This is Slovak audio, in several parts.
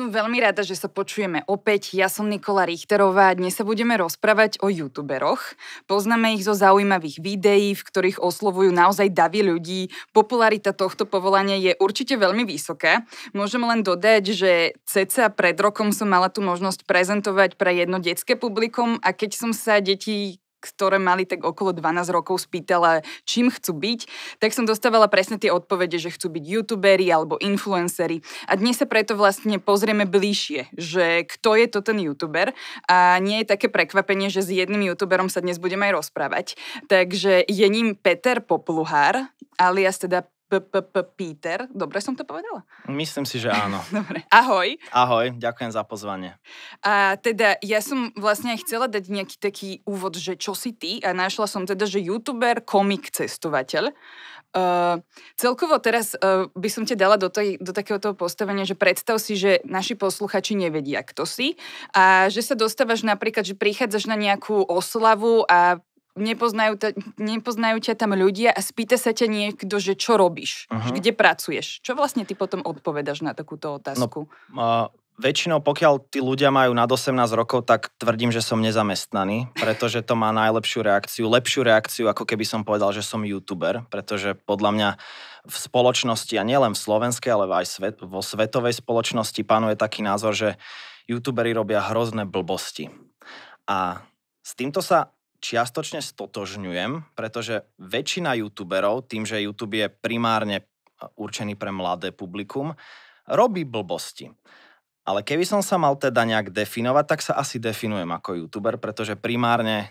Som veľmi rada, že sa počujeme opäť. Ja som Nikola Richterová a dnes sa budeme rozprávať o youtuberoch. Poznáme ich zo zaujímavých videí, v ktorých oslovujú naozaj davy ľudí. Popularita tohto povolania je určite veľmi vysoká. Môžem len dodať, že ceca pred rokom som mala tú možnosť prezentovať pre jedno detské publikum a keď som sa deti ktoré mali tak okolo 12 rokov, spýtala, čím chcú byť, tak som dostávala presne tie odpovede, že chcú byť youtuberi alebo influenceri. A dnes sa preto vlastne pozrieme bližšie, že kto je to ten youtuber a nie je také prekvapenie, že s jedným youtuberom sa dnes budeme aj rozprávať. Takže je ním Peter Popluhár, alias teda Peter. Dobre som to povedala? Myslím si, že áno. Dobre. Ahoj. Ahoj, ďakujem za pozvanie. A teda ja som vlastne aj chcela dať nejaký taký úvod, že čo si ty a našla som teda, že youtuber, komik, cestovateľ. Uh, celkovo teraz uh, by som ťa dala do, tej, do takéhoto postavenia, že predstav si, že naši posluchači nevedia, kto si a že sa dostávaš napríklad, že prichádzaš na nejakú oslavu a nepoznajú, ta, nepoznajú ťa tam ľudia a spýta sa ťa niekto, že čo robíš, uh-huh. kde pracuješ. Čo vlastne ty potom odpovedaš na takúto no, otázku? No, uh, väčšinou pokiaľ tí ľudia majú nad 18 rokov, tak tvrdím, že som nezamestnaný, pretože to má najlepšiu reakciu, lepšiu reakciu, ako keby som povedal, že som youtuber, pretože podľa mňa v spoločnosti, a nielen v slovenskej, ale aj svet, vo svetovej spoločnosti panuje taký názor, že youtuberi robia hrozné blbosti. A s týmto sa čiastočne stotožňujem, pretože väčšina youtuberov, tým, že YouTube je primárne e, určený pre mladé publikum, robí blbosti. Ale keby som sa mal teda nejak definovať, tak sa asi definujem ako youtuber, pretože primárne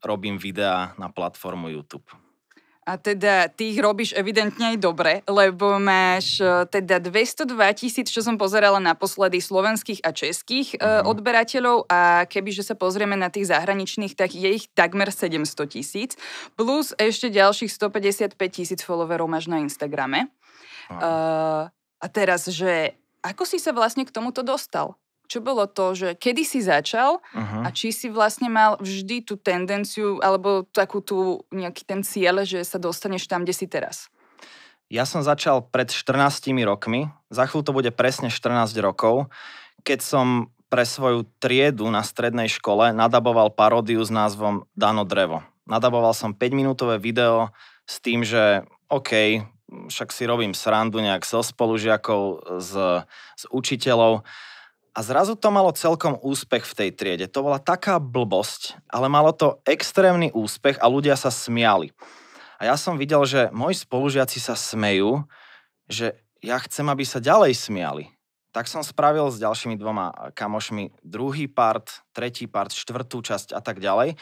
robím videá na platformu YouTube. A teda ty ich robíš evidentne aj dobre, lebo máš e, teda 202 tisíc, čo som pozerala naposledy, slovenských a českých uh-huh. odberateľov a keby že sa pozrieme na tých zahraničných, tak je ich takmer 700 tisíc, plus ešte ďalších 155 tisíc followerov máš na Instagrame. Uh-huh. Uh, a teraz, že ako si sa vlastne k tomuto dostal? čo bolo to, že kedy si začal uh-huh. a či si vlastne mal vždy tú tendenciu alebo takú tú nejaký ten cieľ, že sa dostaneš tam, kde si teraz? Ja som začal pred 14 rokmi, za chvíľu to bude presne 14 rokov, keď som pre svoju triedu na strednej škole nadaboval paródiu s názvom Dano drevo. Nadaboval som 5-minútové video s tým, že OK, však si robím srandu nejak so spolužiakov, s, s učiteľov, a zrazu to malo celkom úspech v tej triede. To bola taká blbosť, ale malo to extrémny úspech a ľudia sa smiali. A ja som videl, že moji spolužiaci sa smejú, že ja chcem, aby sa ďalej smiali. Tak som spravil s ďalšími dvoma kamošmi druhý part, tretí part, štvrtú časť a tak ďalej.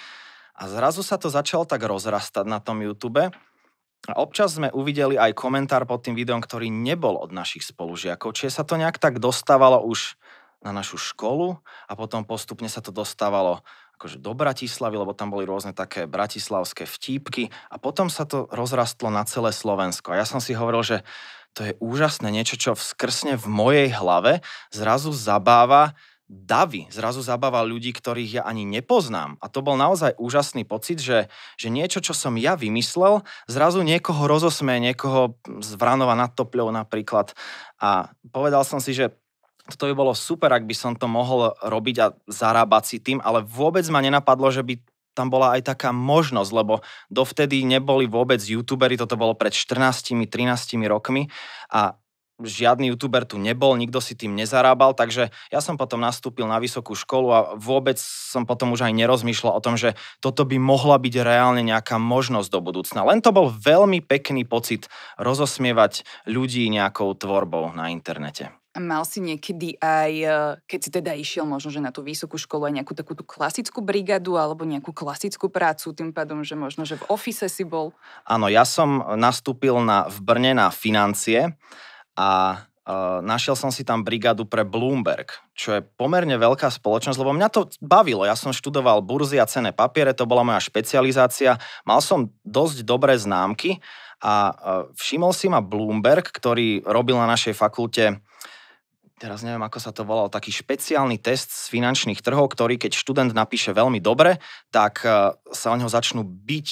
A zrazu sa to začalo tak rozrastať na tom YouTube. A občas sme uvideli aj komentár pod tým videom, ktorý nebol od našich spolužiakov, čiže sa to nejak tak dostávalo už na našu školu a potom postupne sa to dostávalo akože do Bratislavy, lebo tam boli rôzne také bratislavské vtípky a potom sa to rozrastlo na celé Slovensko. A ja som si hovoril, že to je úžasné niečo, čo vskrsne v mojej hlave, zrazu zabáva davy, zrazu zabáva ľudí, ktorých ja ani nepoznám. A to bol naozaj úžasný pocit, že, že niečo, čo som ja vymyslel, zrazu niekoho rozosmeje, niekoho z Vranova nad Topľou napríklad. A povedal som si, že toto by bolo super, ak by som to mohol robiť a zarábať si tým, ale vôbec ma nenapadlo, že by tam bola aj taká možnosť, lebo dovtedy neboli vôbec youtuberi, toto bolo pred 14-13 rokmi a žiadny youtuber tu nebol, nikto si tým nezarábal, takže ja som potom nastúpil na vysokú školu a vôbec som potom už aj nerozmýšľal o tom, že toto by mohla byť reálne nejaká možnosť do budúcna. Len to bol veľmi pekný pocit rozosmievať ľudí nejakou tvorbou na internete. Mal si niekedy aj, eh, keď si teda išiel možno, že na tú vysokú školu aj nejakú takú tú klasickú brigadu alebo nejakú klasickú prácu, tým pádom, že možno, že v ofise si bol? Áno, ja som nastúpil na, v Brne na financie a eh, našiel som si tam brigadu pre Bloomberg, čo je pomerne veľká spoločnosť, lebo mňa to bavilo. Ja som študoval burzy a cené papiere, to bola moja špecializácia. Mal som dosť dobré známky a uh, všimol si ma Bloomberg, ktorý robil na našej fakulte teraz neviem, ako sa to volalo, taký špeciálny test z finančných trhov, ktorý keď študent napíše veľmi dobre, tak e, sa o neho začnú byť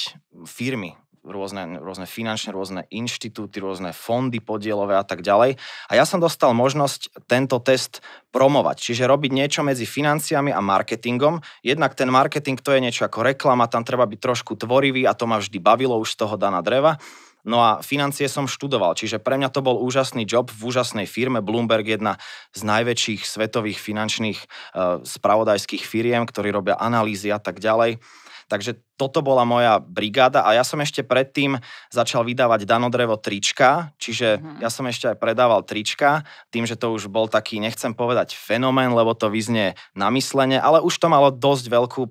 firmy rôzne, rôzne finančné, rôzne inštitúty, rôzne fondy podielové a tak ďalej. A ja som dostal možnosť tento test promovať, čiže robiť niečo medzi financiami a marketingom. Jednak ten marketing to je niečo ako reklama, tam treba byť trošku tvorivý a to ma vždy bavilo už z toho Dana Dreva. No a financie som študoval, čiže pre mňa to bol úžasný job v úžasnej firme Bloomberg, jedna z najväčších svetových finančných eh, spravodajských firiem, ktorí robia analýzy a tak ďalej. Takže toto bola moja brigáda a ja som ešte predtým začal vydávať Danodrevo trička, čiže mhm. ja som ešte aj predával trička, tým, že to už bol taký, nechcem povedať fenomén, lebo to vyznie namyslene, ale už to malo dosť veľkú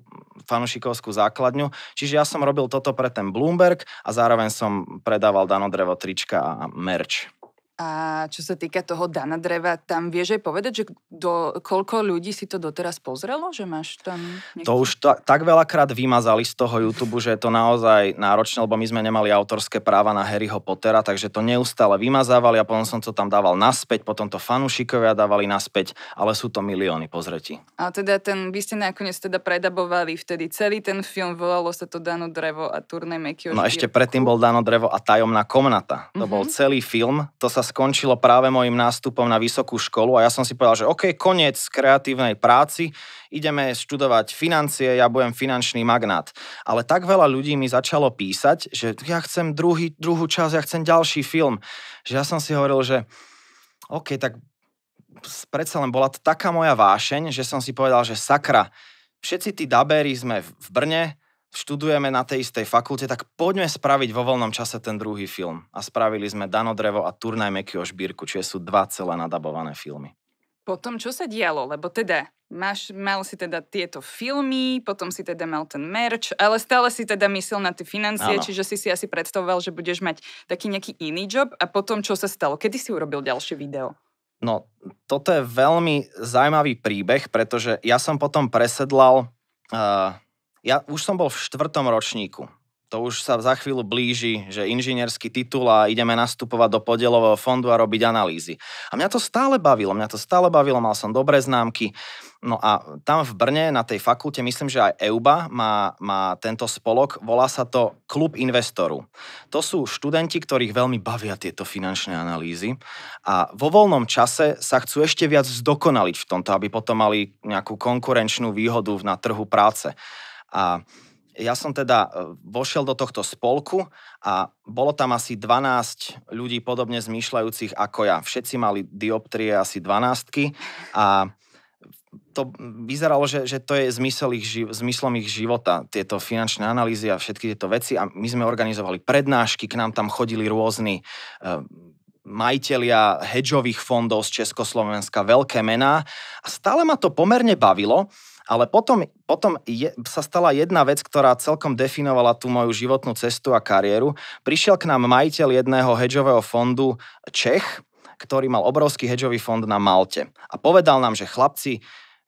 fanušikovskú základňu, čiže ja som robil toto pre ten Bloomberg a zároveň som predával Danodrevo trička a merch. A čo sa týka toho Dana Dreva, tam vieš aj povedať, že do, koľko ľudí si to doteraz pozrelo? Že máš tam... Niekto... To už ta, tak veľakrát vymazali z toho YouTube, že je to naozaj náročné, lebo my sme nemali autorské práva na Harryho Pottera, takže to neustále vymazávali a potom som to tam dával naspäť, potom to fanúšikovia dávali naspäť, ale sú to milióny pozretí. A teda ten, vy ste nakoniec teda predabovali vtedy celý ten film, volalo sa to Dano Drevo a turné Mekio. No ešte predtým bol Dano Drevo a Tajomná komnata. To mm-hmm. bol mhm. celý film, to sa skončilo práve mojim nástupom na vysokú školu a ja som si povedal, že OK, koniec kreatívnej práci, ideme študovať financie, ja budem finančný magnát. Ale tak veľa ľudí mi začalo písať, že ja chcem druhý, druhú časť, ja chcem ďalší film. Že ja som si hovoril, že OK, tak predsa len bola to taká moja vášeň, že som si povedal, že sakra, všetci tí dabéri sme v Brne, študujeme na tej istej fakulte, tak poďme spraviť vo voľnom čase ten druhý film. A spravili sme Dano Drevo a Turnaj Mekio Šbírku, čiže sú dva celé nadabované filmy. Potom čo sa dialo? Lebo teda máš, mal si teda tieto filmy, potom si teda mal ten merch, ale stále si teda myslel na tie financie, ano. čiže si si asi predstavoval, že budeš mať taký nejaký iný job. A potom čo sa stalo? Kedy si urobil ďalšie video? No, toto je veľmi zaujímavý príbeh, pretože ja som potom presedlal uh, ja už som bol v štvrtom ročníku. To už sa za chvíľu blíži, že inžinierský titul a ideme nastupovať do podielového fondu a robiť analýzy. A mňa to stále bavilo, mňa to stále bavilo, mal som dobré známky. No a tam v Brne na tej fakulte, myslím, že aj EUBA má, má tento spolok, volá sa to Klub investorov. To sú študenti, ktorých veľmi bavia tieto finančné analýzy a vo voľnom čase sa chcú ešte viac zdokonaliť v tomto, aby potom mali nejakú konkurenčnú výhodu na trhu práce. A ja som teda e, vošiel do tohto spolku a bolo tam asi 12 ľudí podobne zmýšľajúcich ako ja. Všetci mali dioptrie asi 12 a to vyzeralo, že, že to je zmysel ich, zmyslom ich života, tieto finančné analýzy a všetky tieto veci. A my sme organizovali prednášky, k nám tam chodili rôzni uh, majiteľia hedžových fondov z Československa, veľké mená. A stále ma to pomerne bavilo, ale potom, potom je, sa stala jedna vec, ktorá celkom definovala tú moju životnú cestu a kariéru. Prišiel k nám majiteľ jedného hedžového fondu Čech, ktorý mal obrovský hedžový fond na Malte. A povedal nám, že chlapci,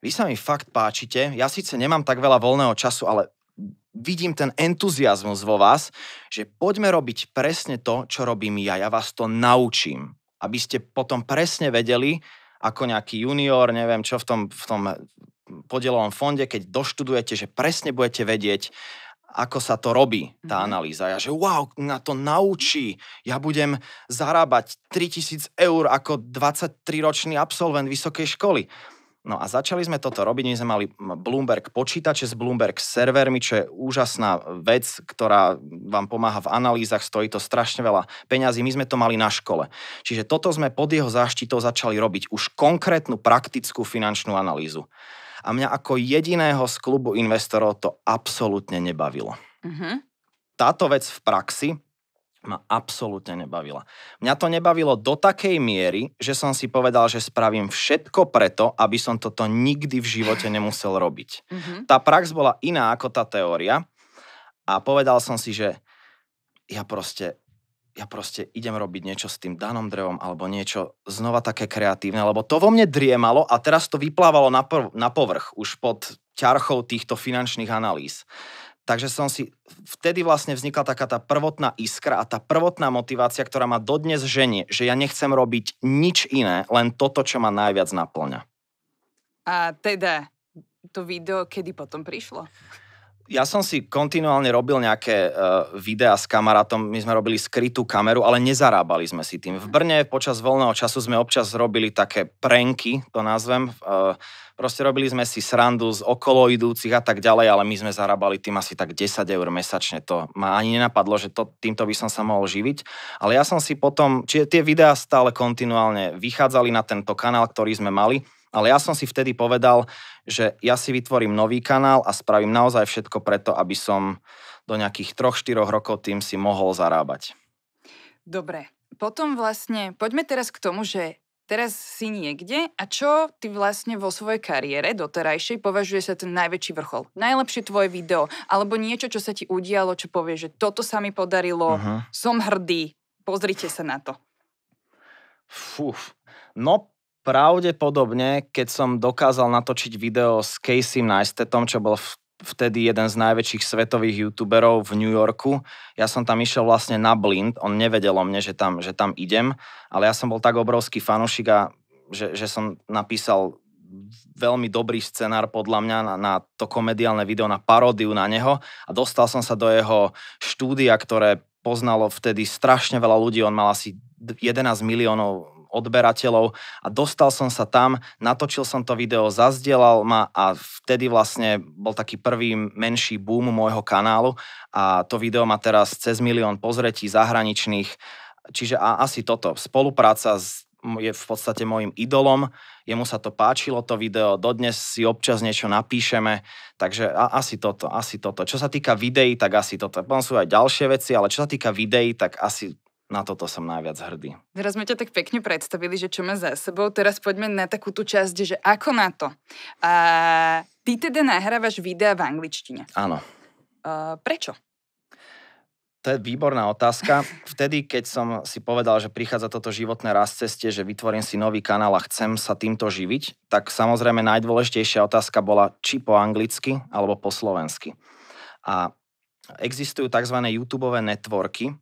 vy sa mi fakt páčite, ja síce nemám tak veľa voľného času, ale vidím ten entuziasmus vo vás, že poďme robiť presne to, čo robím ja. Ja vás to naučím, aby ste potom presne vedeli, ako nejaký junior, neviem čo, v tom, v tom podielovom fonde, keď doštudujete, že presne budete vedieť, ako sa to robí, tá mhm. analýza. Ja, že wow, na to naučí. Ja budem zarábať 3000 eur ako 23-ročný absolvent vysokej školy. No a začali sme toto robiť, my sme mali Bloomberg počítače s Bloomberg servermi, čo je úžasná vec, ktorá vám pomáha v analýzach, stojí to strašne veľa peňazí, my sme to mali na škole. Čiže toto sme pod jeho záštitou začali robiť už konkrétnu praktickú finančnú analýzu. A mňa ako jediného z klubu investorov to absolútne nebavilo. Uh-huh. Táto vec v praxi ma absolútne nebavila. Mňa to nebavilo do takej miery, že som si povedal, že spravím všetko preto, aby som toto nikdy v živote nemusel robiť. Mm-hmm. Tá prax bola iná ako tá teória a povedal som si, že ja proste ja proste idem robiť niečo s tým danom drevom alebo niečo znova také kreatívne, lebo to vo mne driemalo a teraz to vyplávalo na, prv, na povrch už pod ťarchou týchto finančných analýz. Takže som si, vtedy vlastne vznikla taká tá prvotná iskra a tá prvotná motivácia, ktorá ma dodnes ženie, že ja nechcem robiť nič iné, len toto, čo ma najviac naplňa. A teda to video kedy potom prišlo? ja som si kontinuálne robil nejaké uh, videá s kamarátom, my sme robili skrytú kameru, ale nezarábali sme si tým. V Brne počas voľného času sme občas robili také prenky, to nazvem. Uh, proste robili sme si srandu z okolo idúcich a tak ďalej, ale my sme zarábali tým asi tak 10 eur mesačne. To ma ani nenapadlo, že to, týmto by som sa mohol živiť. Ale ja som si potom, čiže tie videá stále kontinuálne vychádzali na tento kanál, ktorý sme mali ale ja som si vtedy povedal, že ja si vytvorím nový kanál a spravím naozaj všetko preto, aby som do nejakých 3-4 rokov tým si mohol zarábať. Dobre, potom vlastne poďme teraz k tomu, že teraz si niekde a čo ty vlastne vo svojej kariére doterajšej považuje sa ten najväčší vrchol? Najlepšie tvoje video alebo niečo, čo sa ti udialo, čo povie, že toto sa mi podarilo, uh-huh. som hrdý, pozrite sa na to. Fúf. No pravdepodobne, keď som dokázal natočiť video s Casey Neistatom, čo bol vtedy jeden z najväčších svetových youtuberov v New Yorku. Ja som tam išiel vlastne na blind, on nevedel o mne, že tam, že tam idem, ale ja som bol tak obrovský fanúšik a že, že som napísal veľmi dobrý scenár podľa mňa na, na to komediálne video, na paródiu na neho a dostal som sa do jeho štúdia, ktoré poznalo vtedy strašne veľa ľudí, on mal asi 11 miliónov odberateľov a dostal som sa tam, natočil som to video, zazdielal ma a vtedy vlastne bol taký prvý menší boom môjho kanálu a to video má teraz cez milión pozretí zahraničných. Čiže a asi toto, spolupráca s je v podstate môjim idolom, jemu sa to páčilo to video, dodnes si občas niečo napíšeme, takže a, asi toto, asi toto. Čo sa týka videí, tak asi toto. Potom sú aj ďalšie veci, ale čo sa týka videí, tak asi na toto som najviac hrdý. Teraz sme ťa tak pekne predstavili, že čo má za sebou. Teraz poďme na takú tú časť, že ako na to. A ty teda nahrávaš videa v angličtine. Áno. A prečo? To je výborná otázka. Vtedy, keď som si povedal, že prichádza toto životné raz ceste, že vytvorím si nový kanál a chcem sa týmto živiť, tak samozrejme najdôležitejšia otázka bola, či po anglicky alebo po slovensky. A existujú tzv. YouTube networky,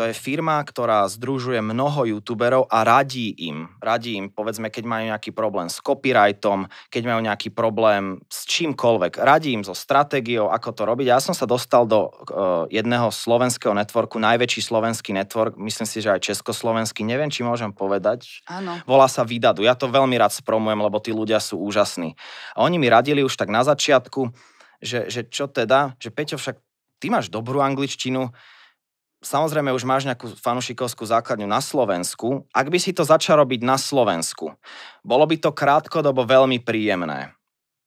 to je firma, ktorá združuje mnoho youtuberov a radí im. Radí im, povedzme, keď majú nejaký problém s copyrightom, keď majú nejaký problém s čímkoľvek. Radí im so stratégiou, ako to robiť. Ja som sa dostal do uh, jedného slovenského networku, najväčší slovenský network, myslím si, že aj československý, neviem, či môžem povedať. Áno. Volá sa vydadu. Ja to veľmi rád spromujem, lebo tí ľudia sú úžasní. A oni mi radili už tak na začiatku, že, že čo teda, že Peťo však ty máš dobrú angličtinu, samozrejme už máš nejakú fanušikovskú základňu na Slovensku, ak by si to začal robiť na Slovensku, bolo by to krátkodobo veľmi príjemné.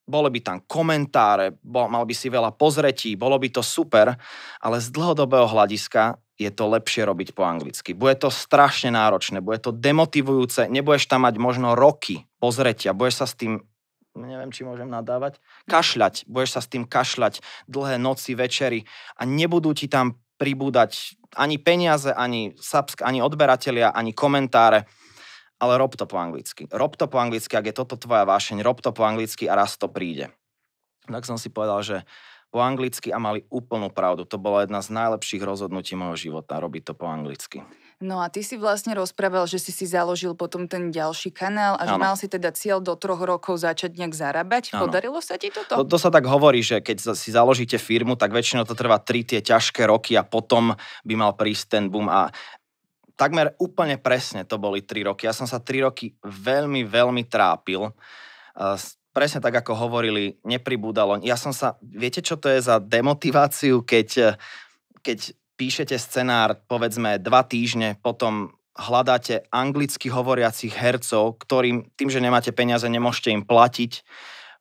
Bolo by tam komentáre, bol, mal by si veľa pozretí, bolo by to super, ale z dlhodobého hľadiska je to lepšie robiť po anglicky. Bude to strašne náročné, bude to demotivujúce, nebudeš tam mať možno roky pozretia, budeš sa s tým neviem, či môžem nadávať, kašľať. Budeš sa s tým kašľať dlhé noci, večery a nebudú ti tam pribúdať ani peniaze, ani subsk, ani odberatelia, ani komentáre. Ale rob to po anglicky. Rob to po anglicky, ak je toto tvoja vášeň, rob to po anglicky a raz to príde. Tak som si povedal, že po anglicky a mali úplnú pravdu. To bola jedna z najlepších rozhodnutí môjho života, robiť to po anglicky. No a ty si vlastne rozprával, že si si založil potom ten ďalší kanál a že ano. mal si teda cieľ do troch rokov začať nejak zarábať. Ano. Podarilo sa ti toto? To, to sa tak hovorí, že keď si založíte firmu, tak väčšinou to trvá tri tie ťažké roky a potom by mal prísť ten boom a takmer úplne presne to boli 3 roky. Ja som sa 3 roky veľmi, veľmi trápil. Presne tak, ako hovorili, nepribúdalo. Ja som sa, viete, čo to je za demotiváciu, keď, keď píšete scenár, povedzme, dva týždne, potom hľadáte anglicky hovoriacich hercov, ktorým tým, že nemáte peniaze, nemôžete im platiť.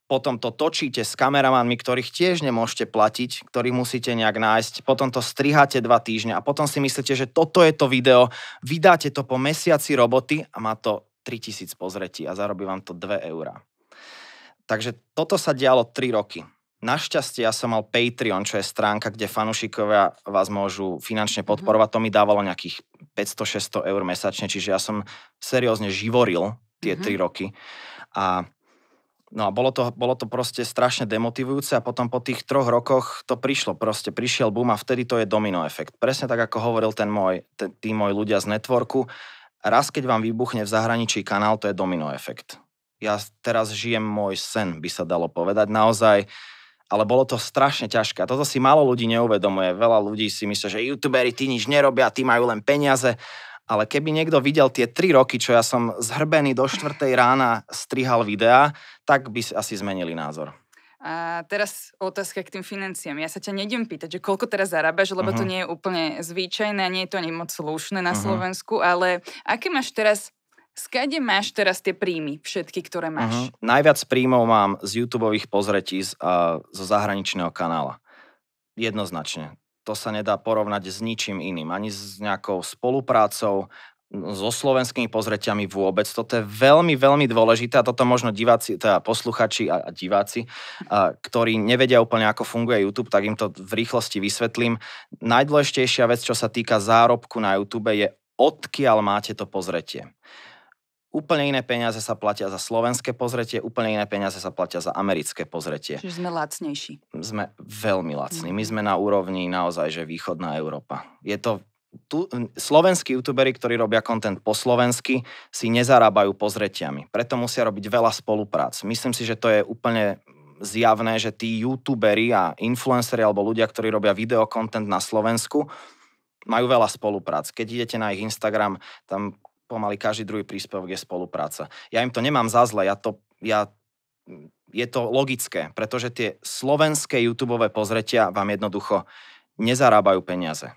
Potom to točíte s kameramanmi, ktorých tiež nemôžete platiť, ktorých musíte nejak nájsť. Potom to striháte dva týždne a potom si myslíte, že toto je to video, vydáte to po mesiaci roboty a má to 3000 pozretí a zarobí vám to 2 eurá. Takže toto sa dialo 3 roky. Našťastie ja som mal Patreon, čo je stránka, kde fanúšikovia vás môžu finančne mhm. podporovať. To mi dávalo nejakých 500-600 eur mesačne, čiže ja som seriózne živoril tie mm-hmm. 3 roky. A No a bolo to, bolo to proste strašne demotivujúce a potom po tých troch rokoch to prišlo proste, prišiel boom a vtedy to je domino efekt. Presne tak, ako hovoril ten môj, ten, tí môj ľudia z networku, raz keď vám vybuchne v zahraničí kanál, to je domino efekt. Ja teraz žijem môj sen, by sa dalo povedať. Naozaj, uh, ale bolo to strašne ťažké. Toto si málo ľudí neuvedomuje. Veľa ľudí si myslí, že youtuberi ty nič nerobia, tí majú len peniaze. Ale keby niekto videl tie tri roky, čo ja som zhrbený do 4 rána strihal videá, tak by asi zmenili názor. A teraz otázka k tým financiám. Ja sa ťa nedem pýtať, že koľko teraz zarábaš, lebo uh-huh. to mhm. nie je úplne zvyčajné a nie je to ani moc slušné na uh-huh. Slovensku, ale aké máš teraz Skade máš teraz tie príjmy, všetky, ktoré máš? Uh-huh. Najviac príjmov mám z YouTube pozretí z, uh, zo zahraničného kanála. Jednoznačne. To sa nedá porovnať s ničím iným. Ani s nejakou spoluprácou, so slovenskými pozretiami vôbec. Toto je veľmi, veľmi dôležité a toto možno diváci, teda posluchači a, a diváci, a, ktorí nevedia úplne, ako funguje YouTube, tak im to v rýchlosti vysvetlím. Najdôležitejšia vec, čo sa týka zárobku na YouTube, je odkiaľ máte to pozretie. Úplne iné peniaze sa platia za slovenské pozretie, úplne iné peniaze sa platia za americké pozretie. Čiže sme lacnejší. Sme veľmi lacní. My sme na úrovni naozaj, že východná Európa. Je to tu, slovenskí youtuberi, ktorí robia kontent po slovensky, si nezarábajú pozretiami. Preto musia robiť veľa spoluprác. Myslím si, že to je úplne zjavné, že tí youtuberi a influenceri alebo ľudia, ktorí robia videokontent na Slovensku, majú veľa spoluprác. Keď idete na ich Instagram, tam pomaly každý druhý príspevok je spolupráca. Ja im to nemám za zle, ja to, ja, je to logické, pretože tie slovenské YouTube pozretia vám jednoducho nezarábajú peniaze.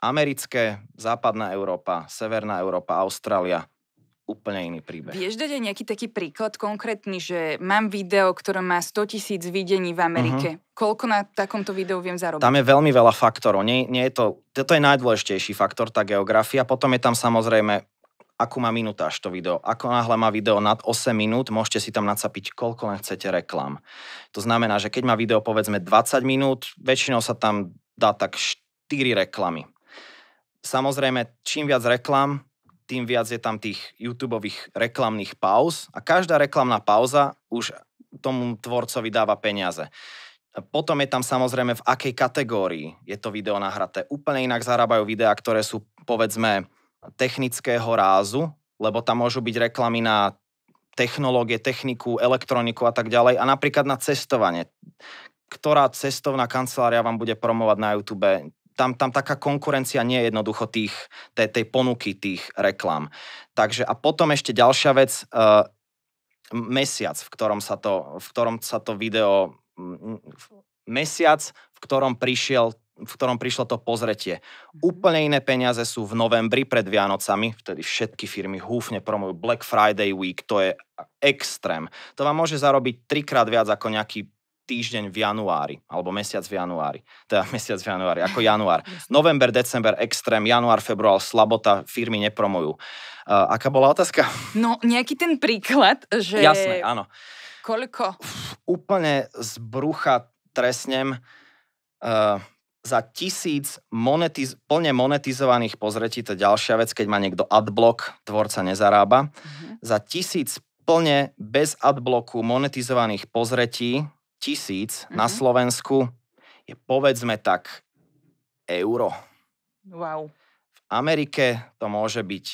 Americké, západná Európa, severná Európa, Austrália, úplne iný príbeh. Vieš dať aj nejaký taký príklad konkrétny, že mám video, ktoré má 100 tisíc videní v Amerike. Uh-huh. Koľko na takomto videu viem zarobiť? Tam je veľmi veľa faktorov. Nie, nie je to, toto je najdôležitejší faktor, tá geografia. Potom je tam samozrejme akú má minutáž to video. Ako náhle má video nad 8 minút, môžete si tam nacapiť, koľko len chcete reklam. To znamená, že keď má video povedzme 20 minút, väčšinou sa tam dá tak 4 reklamy. Samozrejme, čím viac reklam, tým viac je tam tých YouTube reklamných pauz a každá reklamná pauza už tomu tvorcovi dáva peniaze. Potom je tam samozrejme v akej kategórii je to video nahraté. Úplne inak zarábajú videá, ktoré sú povedzme technického rázu, lebo tam môžu byť reklamy na technológie, techniku, elektroniku a tak ďalej a napríklad na cestovanie. Ktorá cestovná kancelária vám bude promovať na YouTube? Tam, tam taká konkurencia nie je jednoducho tých, tej, tej ponuky tých reklám. Takže a potom ešte ďalšia vec, uh, mesiac, v ktorom sa to, v ktorom sa to video mesiac, v ktorom prišiel v ktorom prišlo to pozretie. Mhm. Úplne iné peniaze sú v novembri pred Vianocami, vtedy všetky firmy húfne promujú Black Friday Week, to je extrém. To vám môže zarobiť trikrát viac ako nejaký týždeň v januári, alebo mesiac v januári. Teda mesiac v januári, ako január. November, december, extrém, január, február, slabota, firmy nepromujú. Uh, aká bola otázka? No, nejaký ten príklad, že... Jasné, áno. Koľko? úplne z brucha tresnem. Uh, za tisíc monetiz- plne monetizovaných pozretí, to je ďalšia vec, keď má niekto adblock, tvorca nezarába, mm-hmm. za tisíc plne bez adblocku monetizovaných pozretí, tisíc mm-hmm. na mhm. Slovensku je povedzme tak euro. Wow. V Amerike to môže byť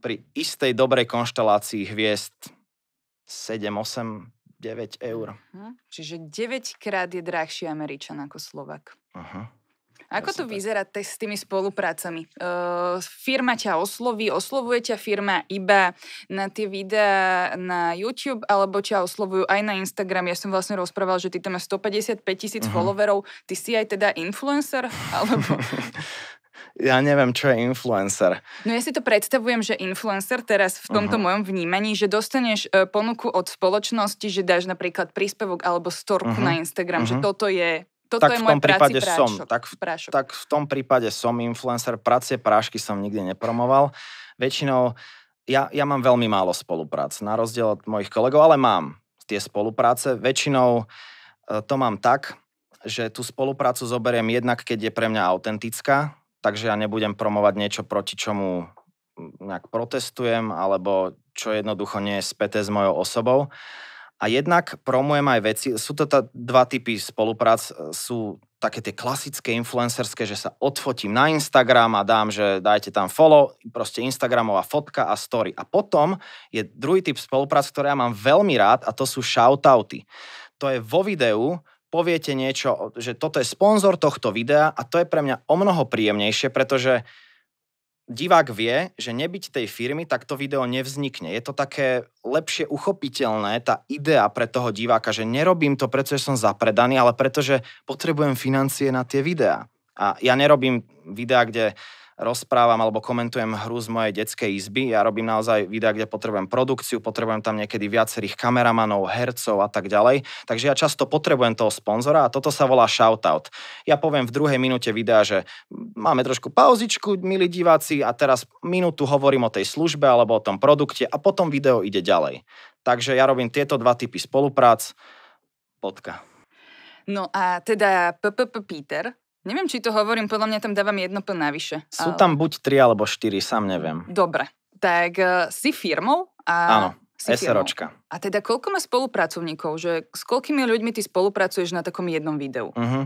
pri istej dobrej konštelácii hviezd 7, 8, 9 eur. Mhm. Čiže 9 krát je drahší Američan ako Slovak. Aha. Ako to vyzerá te, s tými spoluprácami? Uh, firma ťa osloví, oslovuje ťa firma iba na tie videá na YouTube, alebo ťa oslovujú aj na Instagram. Ja som vlastne rozprával, že ty tam máš 155 tisíc uh-huh. followerov. Ty si aj teda influencer? Alebo... ja neviem, čo je influencer. No ja si to predstavujem, že influencer teraz v tomto uh-huh. mojom vnímaní, že dostaneš e, ponuku od spoločnosti, že dáš napríklad príspevok alebo storku uh-huh. na mhm. Instagram, uh-huh. že toto je toto tak je v tom prípade prášok, som, tak, v, prášok. tak v tom prípade som influencer, pracie prášky som nikdy nepromoval. Väčšinou ja, ja mám veľmi málo spoluprác, na rozdiel od mojich kolegov, ale mám tie spolupráce. Väčšinou e, to mám tak, že tú spoluprácu zoberiem jednak, keď je pre mňa autentická, takže ja nebudem promovať niečo, proti čomu nejak protestujem, alebo čo jednoducho nie je späté s mojou osobou a jednak promujem aj veci, sú to tá dva typy spoluprác, e, sú také tie klasické influencerské, že sa odfotím na Instagram a dám, že dajte tam follow, proste Instagramová fotka a story. A potom je druhý typ spoluprác, ktorý ja mám veľmi rád a to sú shoutouty. To je vo videu, poviete niečo, že toto je sponzor tohto videa a to je pre mňa o mnoho príjemnejšie, pretože divák vie, že nebyť tej firmy, tak to video nevznikne. Je to také lepšie uchopiteľné, tá idea pre toho diváka, že nerobím to, pretože som zapredaný, ale pretože potrebujem financie na tie videá. A ja nerobím videá, kde rozprávam alebo komentujem hru z mojej detskej izby. Ja robím naozaj videá, kde potrebujem produkciu, potrebujem tam niekedy viacerých kameramanov, hercov a tak ďalej. Takže ja často potrebujem toho sponzora a toto sa volá shoutout. Ja poviem v druhej minúte videa, že máme trošku pauzičku, milí diváci, a teraz minútu hovorím o tej službe alebo o tom produkte a potom video ide ďalej. Takže ja robím tieto dva typy spoluprác. Potka. No a teda PPP Peter Neviem, či to hovorím, podľa mňa tam dávam jedno P navyše. Sú tam buď tri alebo štyri, sám neviem. Dobre, tak uh, si firmou a... Áno, si SROčka. Firmou. A teda koľko má spolupracovníkov? Že s koľkými ľuďmi ty spolupracuješ na takom jednom videu? Uh-huh.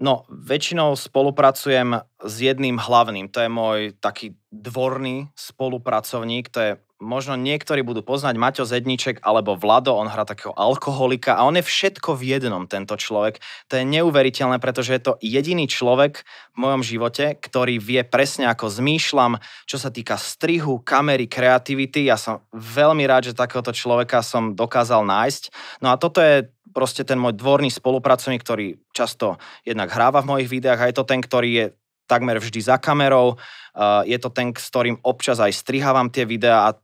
No, väčšinou spolupracujem s jedným hlavným. To je môj taký dvorný spolupracovník, to je možno niektorí budú poznať Maťo Zedniček alebo Vlado, on hrá takého alkoholika a on je všetko v jednom, tento človek. To je neuveriteľné, pretože je to jediný človek v mojom živote, ktorý vie presne, ako zmýšľam, čo sa týka strihu, kamery, kreativity. Ja som veľmi rád, že takéhoto človeka som dokázal nájsť. No a toto je proste ten môj dvorný spolupracovník, ktorý často jednak hráva v mojich videách a je to ten, ktorý je takmer vždy za kamerou. Uh, je to ten, s ktorým občas aj strihávam tie videá a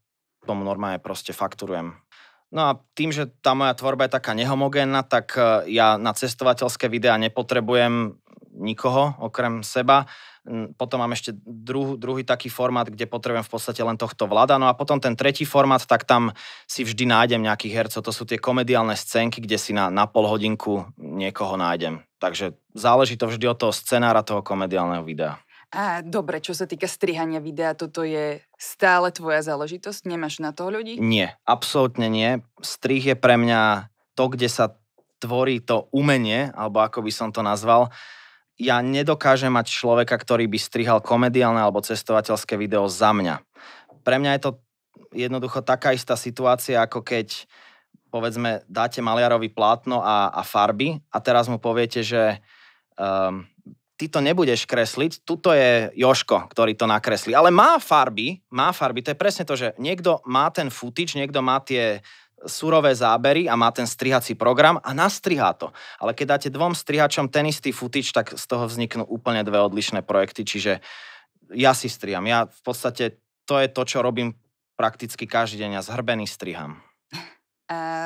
tomu normálne proste fakturujem. No a tým, že tá moja tvorba je taká nehomogénna, tak e, ja na cestovateľské videá nepotrebujem nikoho okrem seba. Potom mám ešte druh, druhý taký formát, kde potrebujem v podstate len tohto vlada. No a potom ten tretí formát, tak tam si vždy nájdem nejakých hercov. To sú tie komediálne scénky, kde si na, na pol hodinku niekoho nájdem. Takže záleží to vždy od toho scenára toho komediálneho videa. A dobre, čo sa týka strihania videa, toto je stále tvoja záležitosť? Nemáš na to ľudí? Nie, absolútne nie. Strih je pre mňa to, kde sa tvorí to umenie, alebo ako by som to nazval. Ja nedokážem mať človeka, ktorý by strihal komediálne alebo cestovateľské video za mňa. Pre mňa je to jednoducho taká istá situácia, ako keď povedzme dáte maliarovi plátno a, a farby a teraz mu poviete, že um, ty to nebudeš kresliť, tuto je Joško, ktorý to nakreslí. Ale má farby, má farby, to je presne to, že niekto má ten footage, niekto má tie surové zábery a má ten strihací program a nastrihá to. Ale keď dáte dvom strihačom ten istý footage, tak z toho vzniknú úplne dve odlišné projekty, čiže ja si striham. Ja v podstate to je to, čo robím prakticky každý deň. Ja zhrbený striham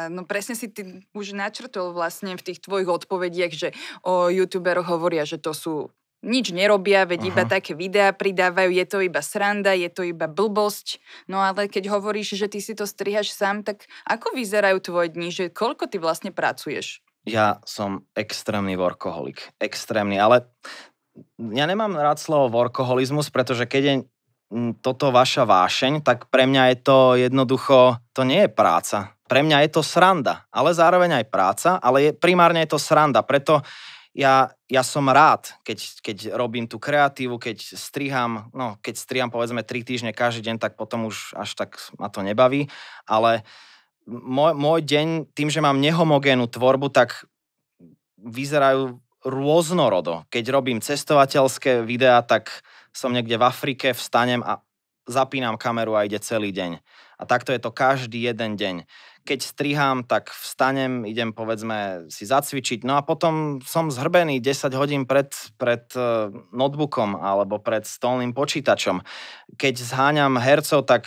no presne si ty už načrtol vlastne v tých tvojich odpovediach, že o youtuberoch hovoria, že to sú nič nerobia, veď Aha. iba také videá pridávajú, je to iba sranda, je to iba blbosť. No ale keď hovoríš, že ty si to strihaš sám, tak ako vyzerajú tvoje dni, že koľko ty vlastne pracuješ? Ja som extrémny workoholik, extrémny, ale ja nemám rád slovo workoholizmus, pretože keď je toto vaša vášeň, tak pre mňa je to jednoducho, to nie je práca. Pre mňa je to sranda, ale zároveň aj práca, ale je, primárne je to sranda. Preto ja, ja som rád, keď, keď robím tú kreatívu, keď striham, no keď striham povedzme 3 týždne každý deň, tak potom už až tak ma to nebaví, ale môj, môj deň, tým, že mám nehomogénnu tvorbu, tak vyzerajú rôznorodo. Keď robím cestovateľské videá, tak som niekde v Afrike, vstanem a zapínam kameru a ide celý deň. A takto je to každý jeden deň. Keď strihám, tak vstanem, idem povedzme si zacvičiť, no a potom som zhrbený 10 hodín pred, pred e, notebookom alebo pred stolným počítačom. Keď zháňam hercov, tak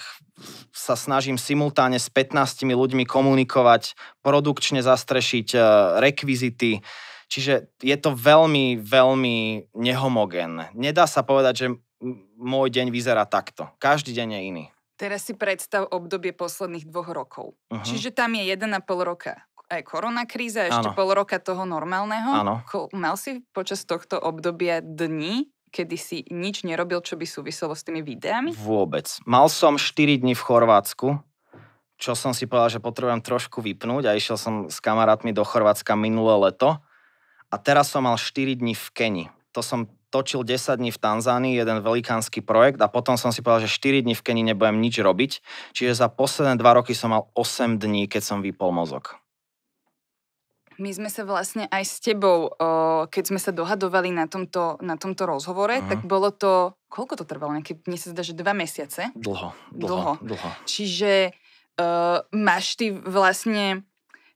sa snažím simultáne s 15 ľuďmi komunikovať, produkčne zastrešiť e, rekvizity, Čiže je to veľmi, veľmi nehomogénne. Nedá sa povedať, že môj deň vyzerá takto. Každý deň je iný. Teraz si predstav obdobie posledných dvoch rokov. Uh-huh. Čiže tam je 1,5 roka aj koronakríza, ešte ano. pol roka toho normálneho. Ano. Mal si počas tohto obdobia dní, kedy si nič nerobil, čo by súviselo s tými videami? Vôbec. Mal som 4 dní v Chorvátsku, čo som si povedal, že potrebujem trošku vypnúť a išiel som s kamarátmi do Chorvátska minulé leto a teraz som mal 4 dní v Keni. To som točil 10 dní v Tanzánii, jeden velikánsky projekt a potom som si povedal, že 4 dní v Keni nebudem nič robiť. Čiže za posledné 2 roky som mal 8 dní, keď som vypol mozog. My sme sa vlastne aj s tebou, keď sme sa dohadovali na tomto, na tomto rozhovore, uh-huh. tak bolo to, koľko to trvalo? Nejaké, mne sa zdá, že dva mesiace. Dlho, dlho, dlho. dlho. Čiže uh, máš ty vlastne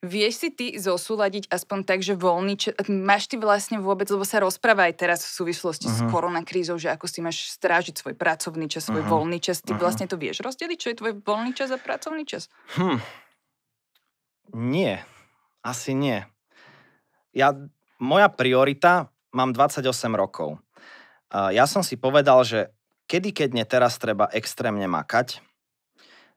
Vieš si ty zosúľadiť aspoň tak, že voľný, čas. máš ty vlastne vôbec, lebo sa rozpráva aj teraz v súvislosti uh-huh. s mhm. koronakrízou, že ako si máš strážiť svoj pracovný čas, svoj uh-huh. voľný čas. Ty uh-huh. vlastne to vieš rozdeliť, čo je tvoj voľný čas a pracovný čas? Hm. Nie. Asi nie. Ja, moja priorita, mám 28 rokov. Ja som si povedal, že kedy, keď nie teraz treba extrémne makať,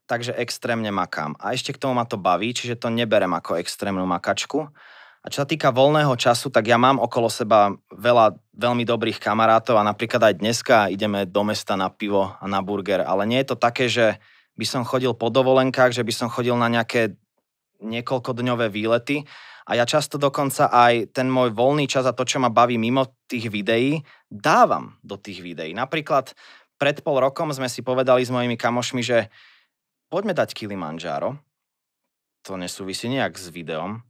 takže extrémne makám. A ešte k tomu ma to baví, čiže to neberem ako extrémnu makačku. A čo sa týka voľného času, tak ja mám okolo seba veľa veľmi dobrých kamarátov a napríklad aj dneska ideme do mesta na pivo a na burger, ale nie je to také, že by som chodil po dovolenkách, že by som chodil na nejaké niekoľkodňové výlety a ja často dokonca aj ten môj voľný čas a to, čo ma baví mimo tých videí, dávam do tých videí. Napríklad pred pol rokom sme si povedali s mojimi kamošmi, že poďme dať Kilimanjaro. To nesúvisí nejak s videom.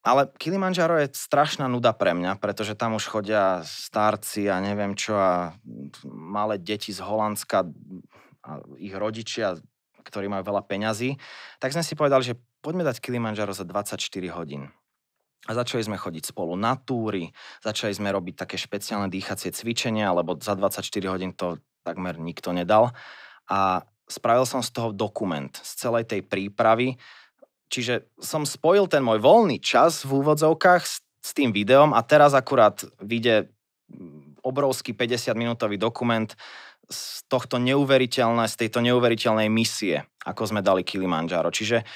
Ale Kilimanjaro je strašná nuda pre mňa, pretože tam už chodia starci a neviem čo a malé deti z Holandska a ich rodičia, ktorí majú veľa peňazí. Tak sme si povedali, že poďme dať Kilimanjaro za 24 hodín. A začali sme chodiť spolu na túry, začali sme robiť také špeciálne dýchacie cvičenia, lebo za 24 hodín to takmer nikto nedal. A spravil som z toho dokument, z celej tej prípravy. Čiže som spojil ten môj voľný čas v úvodzovkách s, s tým videom a teraz akurát vyjde mm, obrovský 50-minútový dokument z tohto neuveriteľné, z tejto neuveriteľnej misie, ako sme dali Kilimanjaro. Čiže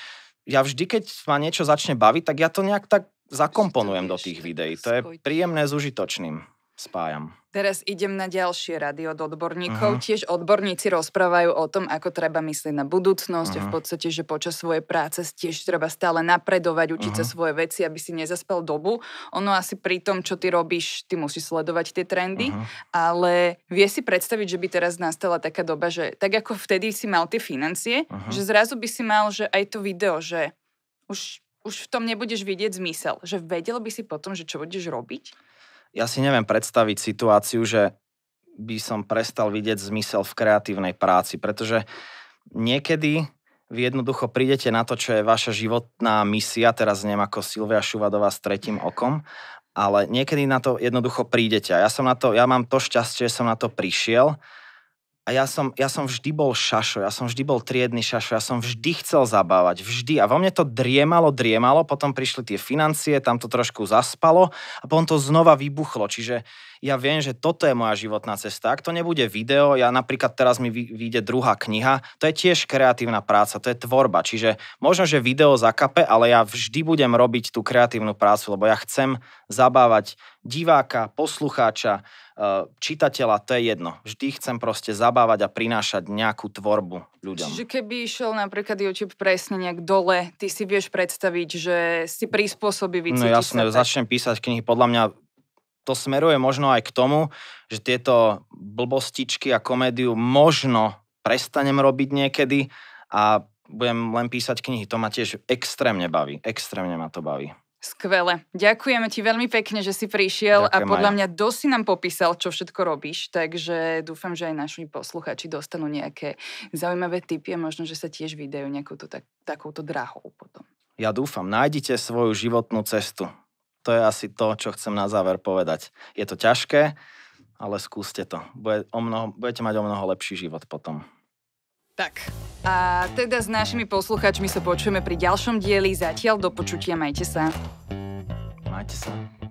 ja vždy, keď ma niečo začne baviť, tak ja to nejak tak zakomponujem do tých videí. To je príjemné s užitočným. Spájam. Teraz idem na ďalšie rady od odborníkov. Uh-huh. Tiež odborníci rozprávajú o tom, ako treba myslieť na budúcnosť uh-huh. a v mhm. podstate, že počas svojej práce tiež treba stále napredovať, učiť uh-huh. sa mhm. svoje veci, aby si nezaspal dobu. Ono asi pri tom, čo ty robíš, ty musíš sledovať tie trendy, uh-huh. ale vie si predstaviť, že by teraz nastala taká doba, že tak ako vtedy si mal tie financie, uh-huh. že zrazu by si mal, že aj to video, že už, už v tom nebudeš vidieť zmysel. Že vedel by si potom, že čo budeš robiť? ja si neviem predstaviť situáciu, že by som prestal vidieť zmysel v kreatívnej práci, pretože niekedy vy jednoducho prídete na to, čo je vaša životná misia, teraz neviem ako Silvia Šuvadová s tretím okom, ale niekedy na to jednoducho prídete. A ja som na to, ja mám to šťastie, že som na to prišiel, a ja som, ja som vždy bol šašo, ja som vždy bol triedny šašo, ja som vždy chcel zabávať, vždy. A vo mne to driemalo, driemalo, potom prišli tie financie, tam to trošku zaspalo a potom to znova vybuchlo. Čiže ja viem, že toto je moja životná cesta. Ak to nebude video, ja napríklad teraz mi vyjde druhá kniha, to je tiež kreatívna práca, to je tvorba. Čiže možno, že video zakape, ale ja vždy budem robiť tú kreatívnu prácu, lebo ja chcem zabávať diváka, poslucháča, Eh, čitateľa, to je jedno. Vždy chcem proste zabávať a prinášať nejakú tvorbu ľuďom. Čiže keby išiel napríklad YouTube presne nejak dole, ty si vieš predstaviť, že si no vycítiť No jasné, sa začnem písať knihy. Podľa mňa to smeruje možno aj k tomu, že tieto blbostičky a komédiu možno prestanem robiť niekedy a budem len písať knihy. To ma tiež extrémne baví. Extrémne ma to baví. Skvele. Ďakujeme ti veľmi pekne, že si prišiel Ďakujem, a podľa Maja. mňa dosť si nám popísal, čo všetko robíš, takže dúfam, že aj naši posluchači dostanú nejaké zaujímavé tipy a možno, že sa tiež vydajú nejakou to, tak, takouto drahou potom. Ja dúfam, nájdite svoju životnú cestu. To je asi to, čo chcem na záver povedať. Je to ťažké, ale skúste to. Bude o mnoho, budete mať o mnoho lepší život potom. Tak. A teda s našimi poslucháčmi sa počujeme pri ďalšom dieli. Zatiaľ do počutia, majte sa. Majte sa.